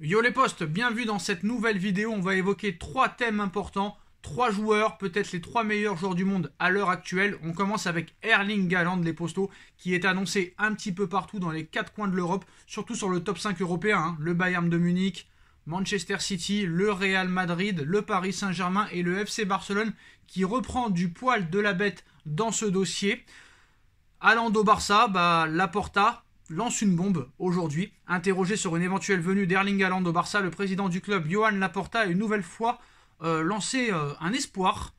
Yo les postes, bienvenue dans cette nouvelle vidéo, on va évoquer trois thèmes importants, trois joueurs, peut-être les trois meilleurs joueurs du monde à l'heure actuelle. On commence avec Erling Haaland, les postaux, qui est annoncé un petit peu partout dans les quatre coins de l'Europe, surtout sur le top 5 européen, hein. le Bayern de Munich, Manchester City, le Real Madrid, le Paris Saint-Germain et le FC Barcelone, qui reprend du poil de la bête dans ce dossier. Alando Barça, bah, Laporta, lance une bombe aujourd'hui. Interrogé sur une éventuelle venue d'Erling Haaland au Barça, le président du club, Johan Laporta, a une nouvelle fois euh, lancé euh, un espoir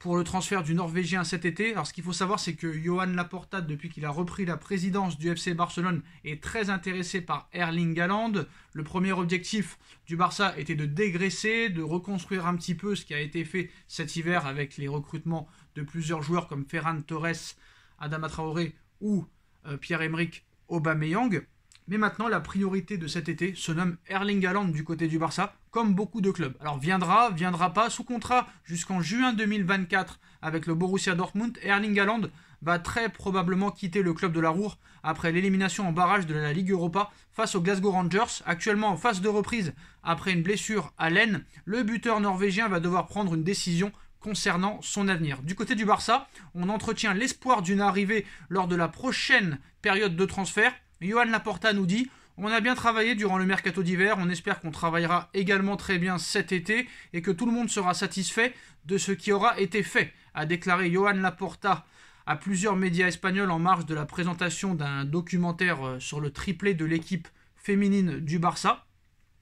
pour le transfert du Norvégien cet été. Alors ce qu'il faut savoir, c'est que Johan Laporta, depuis qu'il a repris la présidence du FC Barcelone, est très intéressé par Erling Haaland. Le premier objectif du Barça était de dégraisser, de reconstruire un petit peu ce qui a été fait cet hiver avec les recrutements de plusieurs joueurs comme Ferran Torres, Adama Traoré ou euh, Pierre-Emerick Aubameyang. Mais maintenant, la priorité de cet été se nomme Erling Haaland du côté du Barça, comme beaucoup de clubs. Alors viendra, viendra pas, sous contrat jusqu'en juin 2024 avec le Borussia Dortmund, Erling Haaland va très probablement quitter le club de la Roure après l'élimination en barrage de la Ligue Europa face aux Glasgow Rangers, actuellement en phase de reprise après une blessure à l'aine. Le buteur norvégien va devoir prendre une décision concernant son avenir. Du côté du Barça, on entretient l'espoir d'une arrivée lors de la prochaine période de transfert. Johan Laporta nous dit on a bien travaillé durant le mercato d'hiver, on espère qu'on travaillera également très bien cet été et que tout le monde sera satisfait de ce qui aura été fait, a déclaré Johan Laporta à plusieurs médias espagnols en marge de la présentation d'un documentaire euh, sur le triplé de l'équipe féminine du Barça.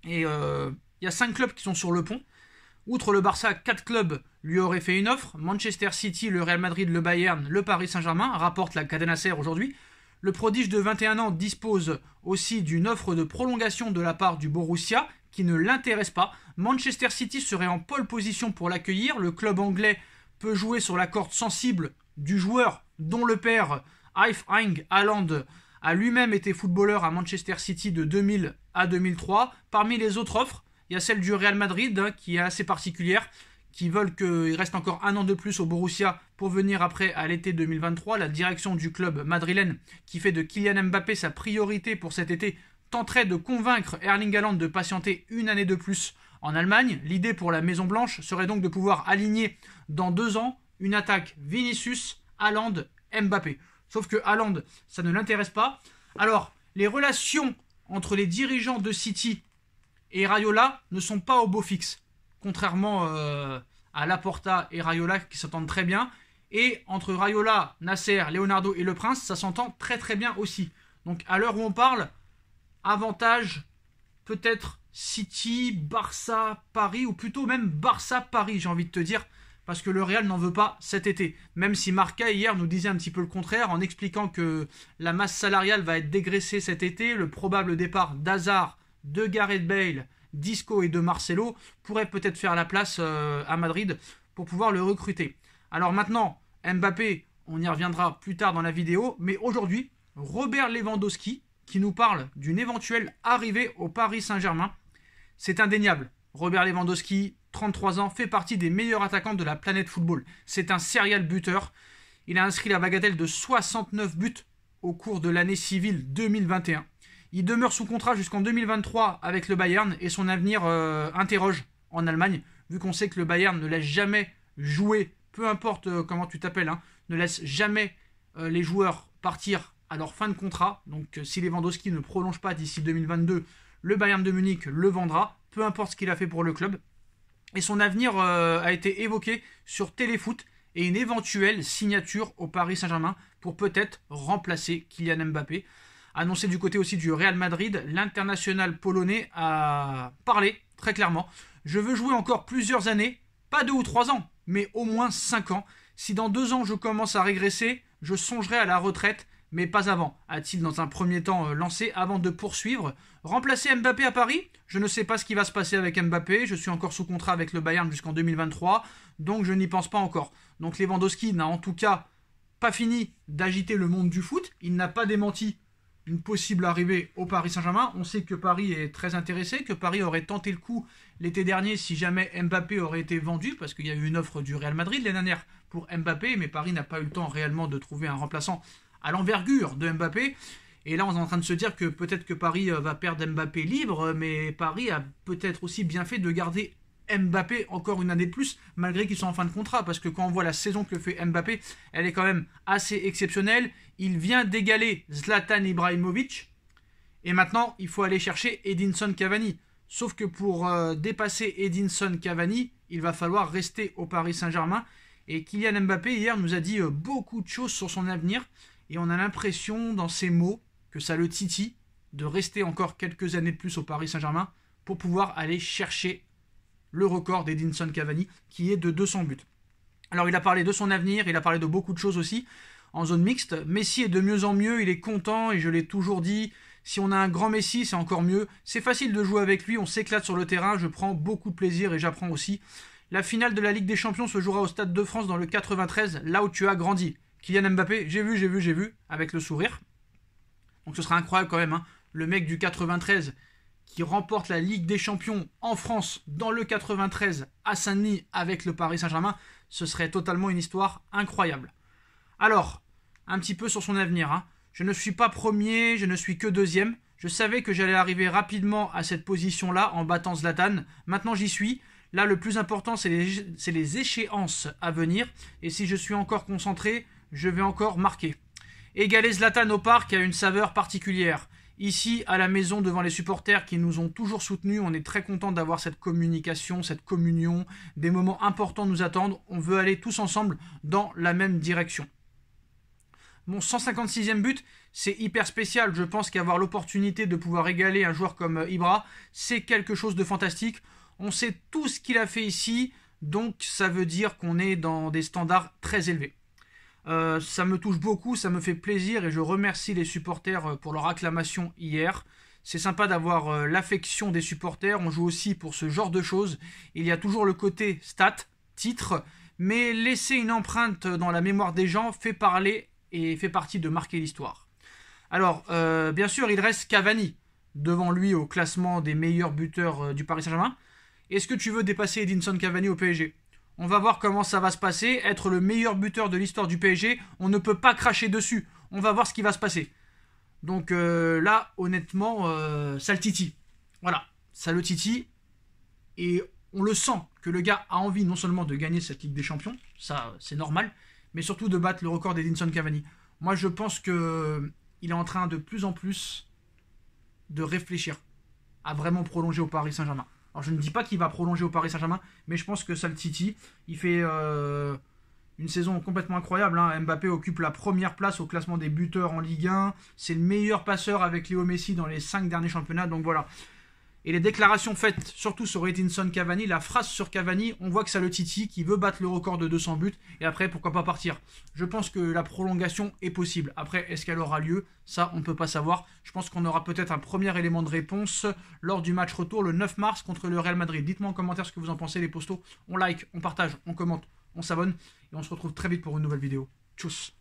Et euh, il y a cinq clubs qui sont sur le pont. Outre le Barça, quatre clubs lui auraient fait une offre. Manchester City, le Real Madrid, le Bayern, le Paris Saint-Germain, rapporte la Cadena aujourd'hui. Le prodige de 21 ans dispose aussi d'une offre de prolongation de la part du Borussia qui ne l'intéresse pas. Manchester City serait en pole position pour l'accueillir. Le club anglais peut jouer sur la corde sensible du joueur dont le père Hyfe Allende, a lui-même été footballeur à Manchester City de 2000 à 2003. Parmi les autres offres, il y a celle du Real Madrid hein, qui est assez particulière, qui veulent qu'il reste encore un an de plus au Borussia pour venir après à l'été 2023. La direction du club madrilène qui fait de Kylian Mbappé sa priorité pour cet été tenterait de convaincre Erling Haaland de patienter une année de plus en Allemagne. L'idée pour la Maison Blanche serait donc de pouvoir aligner dans deux ans une attaque Vinicius, Haaland, Mbappé. Sauf que Haaland, ça ne l'intéresse pas. Alors, les relations entre les dirigeants de City et Rayola ne sont pas au beau fixe, contrairement euh, à Laporta et Rayola qui s'entendent très bien. Et entre Rayola, Nasser, Leonardo et Le Prince, ça s'entend très très bien aussi. Donc à l'heure où on parle, avantage peut-être City, Barça, Paris, ou plutôt même Barça-Paris, j'ai envie de te dire, parce que le Real n'en veut pas cet été. Même si Marca hier nous disait un petit peu le contraire en expliquant que la masse salariale va être dégraissée cet été, le probable départ d'Hazard de Gareth Bale, d'Isco et de Marcelo pourraient peut-être faire la place euh, à Madrid pour pouvoir le recruter. Alors maintenant, Mbappé, on y reviendra plus tard dans la vidéo, mais aujourd'hui, Robert Lewandowski qui nous parle d'une éventuelle arrivée au Paris Saint-Germain. C'est indéniable. Robert Lewandowski, 33 ans, fait partie des meilleurs attaquants de la planète football. C'est un serial buteur. Il a inscrit la bagatelle de 69 buts au cours de l'année civile 2021. Il demeure sous contrat jusqu'en 2023 avec le Bayern et son avenir euh, interroge en Allemagne, vu qu'on sait que le Bayern ne laisse jamais jouer, peu importe euh, comment tu t'appelles, hein, ne laisse jamais euh, les joueurs partir à leur fin de contrat. Donc si Lewandowski ne prolonge pas d'ici 2022, le Bayern de Munich le vendra, peu importe ce qu'il a fait pour le club. Et son avenir a été évoqué sur Téléfoot et une éventuelle signature au Paris Saint-Germain pour peut-être remplacer Kylian Mbappé. Annoncé du côté aussi du Real Madrid, l'international polonais a parlé très clairement. Je veux jouer encore plusieurs années, pas deux ou trois ans, mais au moins cinq ans. Si dans deux ans je commence à régresser, je songerai à la retraite, mais pas avant, a-t-il dans un premier temps euh, lancé avant de poursuivre. Remplacer Mbappé à Paris Je ne sais pas ce qui va se passer avec Mbappé, je suis encore sous contrat avec le Bayern jusqu'en 2023, donc je n'y pense pas encore. Donc Lewandowski n'a en tout cas pas fini d'agiter le monde du foot, il n'a pas démenti une possible arrivée au Paris Saint-Germain. On sait que Paris est très intéressé, que Paris aurait tenté le coup l'été dernier si jamais Mbappé aurait été vendu, parce qu'il y a eu une offre du Real Madrid l'année dernière pour Mbappé, mais Paris n'a pas eu le temps réellement de trouver un remplaçant à l'envergure de Mbappé. Et là, on est en train de se dire que peut-être que Paris euh, va perdre Mbappé libre, mais Paris a peut-être aussi bien fait de garder Mbappé encore une année de plus, malgré qu'ils sont en fin de contrat, parce que quand on voit la saison que fait Mbappé, elle est quand même assez exceptionnelle. Il vient d'égaler Zlatan Ibrahimovic. Et maintenant, il faut aller chercher Edinson Cavani. Sauf que pour euh, dépasser Edinson Cavani, il va falloir rester au Paris Saint-Germain. Et Kylian Mbappé, hier, nous a dit euh, beaucoup de choses sur son avenir. Et on a l'impression, dans ses mots, que ça le titille de rester encore quelques années de plus au Paris Saint-Germain pour pouvoir aller chercher le record d'Edinson Cavani, qui est de 200 buts. Alors, il a parlé de son avenir, il a parlé de beaucoup de choses aussi en zone mixte. Messi est de mieux en mieux, il est content et je l'ai toujours dit. Si on a un grand Messi, c'est encore mieux. C'est facile de jouer avec lui, on s'éclate sur le terrain, je prends beaucoup de plaisir et j'apprends aussi. La finale de la Ligue des Champions se jouera au Stade de France dans le 93, là où tu as grandi. Kylian Mbappé, j'ai vu, j'ai vu, j'ai vu, avec le sourire. Donc ce sera incroyable quand même. Hein. Le mec du 93 qui remporte la Ligue des Champions en France dans le 93 à Saint-Denis avec le Paris Saint-Germain, ce serait totalement une histoire incroyable. Alors, un petit peu sur son avenir. Hein. Je ne suis pas premier, je ne suis que deuxième. Je savais que j'allais arriver rapidement à cette position-là en battant Zlatan. Maintenant, j'y suis. Là, le plus important, c'est les, les, échéances à venir. Et si je suis encore concentré, je vais encore marquer. Égaler Zlatan au parc a une saveur particulière. Ici, à la maison, devant les supporters qui nous ont toujours soutenus, on est très content d'avoir cette communication, cette communion. Des moments importants nous attendent. On veut aller tous ensemble dans la même direction. Mon 156e but, c'est hyper spécial. Je pense qu'avoir l'opportunité de pouvoir égaler un joueur comme euh, Ibra, c'est quelque chose de fantastique. On sait tout ce qu'il a fait ici, donc ça veut dire qu'on est dans des standards très élevés. Euh, ça me touche beaucoup, ça me fait plaisir et je remercie les supporters euh, pour leur acclamation hier. C'est sympa d'avoir l'affection des supporters. On joue aussi pour ce genre de choses. Il y a toujours le côté stat, titre, mais laisser une empreinte dans la mémoire des gens fait parler et fait partie de marquer l'histoire. Alors, euh, bien sûr, il reste Cavani devant lui au classement des meilleurs buteurs euh, du Paris Saint-Germain. Est-ce que tu veux dépasser Edinson Cavani au PSG On va voir comment ça va se passer. Être le meilleur buteur de l'histoire du PSG, on ne peut pas cracher dessus. On va voir ce qui va se passer. Donc euh, là, honnêtement, euh, ça le Voilà, ça le Et on le sent que le gars a envie non seulement de gagner cette Ligue des Champions, ça c'est normal, mais surtout de battre le record d'Edinson Cavani. Moi, je pense qu'il est en train de plus en plus de réfléchir à vraiment prolonger au Paris Saint-Germain. Alors, je ne dis pas qu'il va prolonger au Paris Saint-Germain, mais je pense que ça City. Il fait euh, une saison complètement incroyable. Hein. Mbappé occupe la première place au classement des buteurs en Ligue 1. C'est le meilleur passeur avec Léo Messi dans les 5 derniers championnats. Donc voilà, et les déclarations faites, surtout sur Edinson Cavani, la phrase sur Cavani, on voit que ça le Titi qui veut battre le record de 200 buts, et après, pourquoi pas partir. Je pense que la prolongation est possible. Après, est-ce qu'elle aura lieu Ça, on ne peut pas savoir. Je pense qu'on aura peut-être un premier élément de réponse lors du match retour le 9 mars contre le Real Madrid. Dites-moi en commentaire ce que vous en pensez, les postos. On like, on partage, on commente, on s'abonne, et on se retrouve très vite pour une nouvelle vidéo. Tchuss